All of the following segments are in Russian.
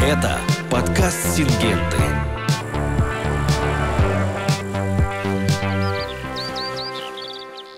Это подкаст «Сингенты».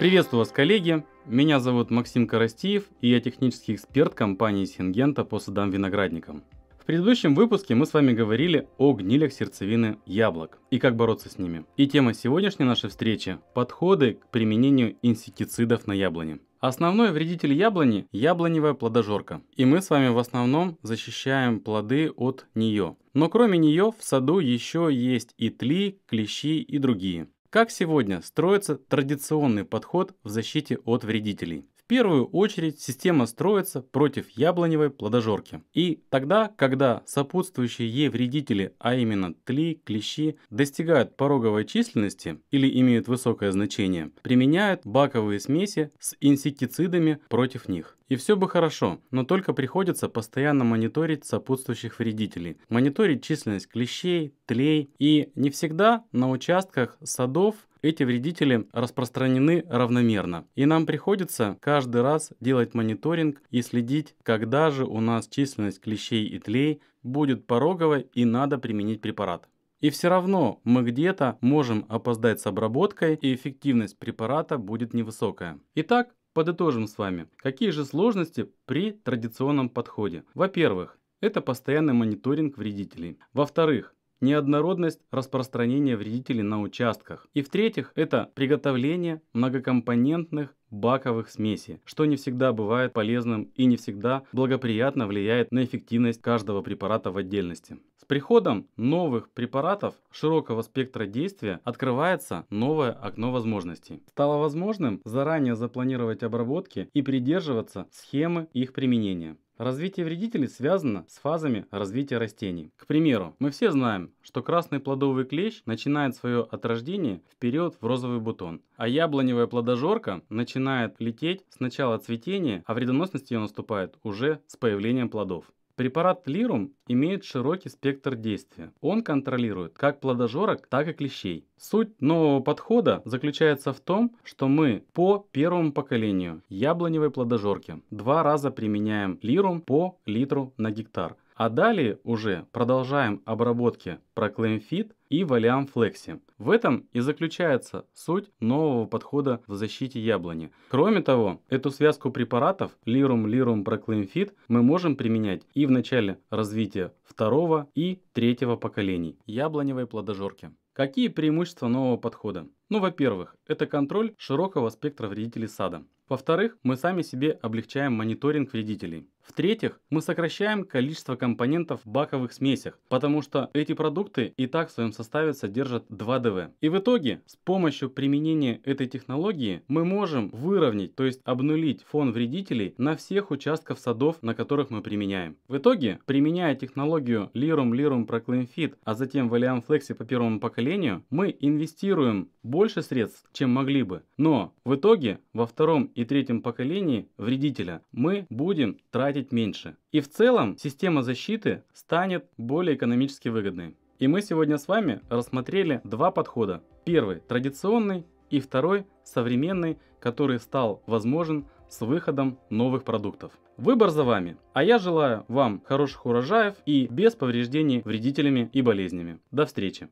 Приветствую вас, коллеги! Меня зовут Максим Коростиев, и я технический эксперт компании «Сингента» по садам-виноградникам. В предыдущем выпуске мы с вами говорили о гнилях сердцевины яблок и как бороться с ними. И тема сегодняшней нашей встречи – подходы к применению инсектицидов на яблоне. Основной вредитель яблони – яблоневая плодожорка. И мы с вами в основном защищаем плоды от нее. Но кроме нее в саду еще есть и тли, клещи и другие. Как сегодня строится традиционный подход в защите от вредителей? первую очередь система строится против яблоневой плодожорки. И тогда, когда сопутствующие ей вредители, а именно тли, клещи, достигают пороговой численности или имеют высокое значение, применяют баковые смеси с инсектицидами против них. И все бы хорошо, но только приходится постоянно мониторить сопутствующих вредителей, мониторить численность клещей, тлей и не всегда на участках садов эти вредители распространены равномерно. И нам приходится каждый раз делать мониторинг и следить, когда же у нас численность клещей и тлей будет пороговой и надо применить препарат. И все равно мы где-то можем опоздать с обработкой, и эффективность препарата будет невысокая. Итак, подытожим с вами, какие же сложности при традиционном подходе. Во-первых, это постоянный мониторинг вредителей. Во-вторых, неоднородность распространения вредителей на участках. И в-третьих, это приготовление многокомпонентных баковых смесей, что не всегда бывает полезным и не всегда благоприятно влияет на эффективность каждого препарата в отдельности. С приходом новых препаратов широкого спектра действия открывается новое окно возможностей. Стало возможным заранее запланировать обработки и придерживаться схемы их применения. Развитие вредителей связано с фазами развития растений. К примеру, мы все знаем, что красный плодовый клещ начинает свое от в период в розовый бутон, а яблоневая плодожорка начинает лететь с начала цветения, а вредоносность ее наступает уже с появлением плодов. Препарат Лирум имеет широкий спектр действия. Он контролирует как плодожорок, так и клещей. Суть нового подхода заключается в том, что мы по первому поколению яблоневой плодожорки два раза применяем лирум по литру на гектар – а далее уже продолжаем обработки Proclaim Fit и Valiant Flexi. В этом и заключается суть нового подхода в защите яблони. Кроме того, эту связку препаратов Lirum Lirum Proclaim Fit мы можем применять и в начале развития второго и третьего поколений яблоневой плодожорки. Какие преимущества нового подхода? Ну, во-первых, это контроль широкого спектра вредителей сада. Во-вторых, мы сами себе облегчаем мониторинг вредителей. В-третьих, мы сокращаем количество компонентов в баковых смесях, потому что эти продукты и так в своем составе содержат 2ДВ. И в итоге, с помощью применения этой технологии мы можем выровнять, то есть обнулить фон вредителей на всех участках садов, на которых мы применяем. В итоге, применяя технологию Lirum Lirum Proclaimfit, а затем Valiant Flexi по первому поколению, мы инвестируем больше средств, чем могли бы. Но в итоге во втором и третьем поколении вредителя мы будем тратить тратить меньше. И в целом система защиты станет более экономически выгодной. И мы сегодня с вами рассмотрели два подхода. Первый традиционный и второй современный, который стал возможен с выходом новых продуктов. Выбор за вами, а я желаю вам хороших урожаев и без повреждений вредителями и болезнями. До встречи!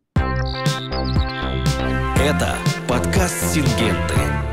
Это подкаст Сингенты.